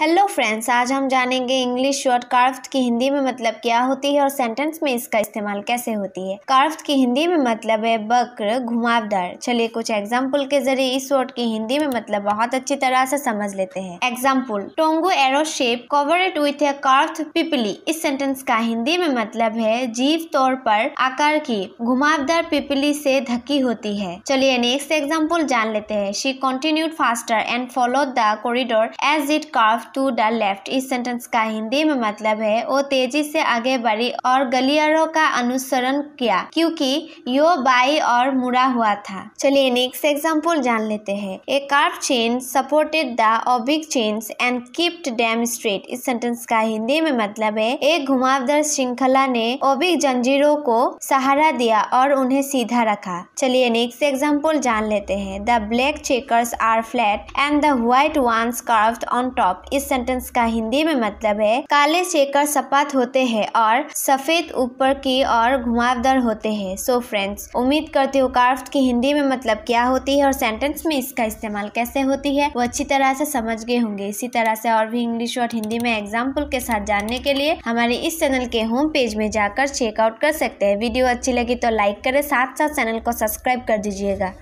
hello friends आज हम जानेंगे इंग्लिश वर्ड कार्व्ड की हिंदी में मतलब क्या होती है और सेंटेंस में इसका इस्तेमाल कैसे होती है कार्व्ड की हिंदी में मतलब है बक्र घुमावदार चलिए कुछ एग्जाम्पल के जरिए इस वर्ड की हिंदी में मतलब बहुत अच्छी तरह से समझ लेते हैं example tongue arrow shape covered with a carved pebbly इस सेंटेंस का हिंदी में मतलब है जीव तौर पर आकार की घुमावदार पिपली से धकी होती है चलिए नेक्स्ट एग्जाम्पल जान लेते हैं she continued faster and follow the corridor as it carve to the left इस सेंटेंस का हिंदी में मतलब है वो तेजी से आगे बढ़ी और गलियारों का अनुसरण किया क्योंकि यो बाई और मुड़ा हुआ था चलिए नेक्स्ट एग्जाम्पल जान लेते हैं a carp chain supported the ओबिक chain and kept them straight इस सेंटेंस का हिंदी में मतलब है एक घुमावदार श्रृंखला ने ओबिक जंजीरों को सहारा दिया और उन्हें सीधा रखा चलिए नेक्स्ट एग्जाम्पल जान लेते हैं the black checkers are flat and the white ones carved on top इस सेंटेंस का हिंदी में मतलब है काले चेकर सपाट होते हैं और सफेद ऊपर की और घुमावदार होते हैं सो फ्रेंड्स उम्मीद करती हूँ कार्फ्ट की हिंदी में मतलब क्या होती है और सेंटेंस में इसका इस्तेमाल कैसे होती है वो अच्छी तरह से समझ गए होंगे इसी तरह से और भी इंग्लिश और हिंदी में एग्जाम्पल के साथ जानने के लिए हमारे इस चैनल के होम पेज में जाकर चेकआउट कर सकते हैं वीडियो अच्छी लगी तो लाइक करे साथ साथ चैनल को सब्सक्राइब कर दीजिएगा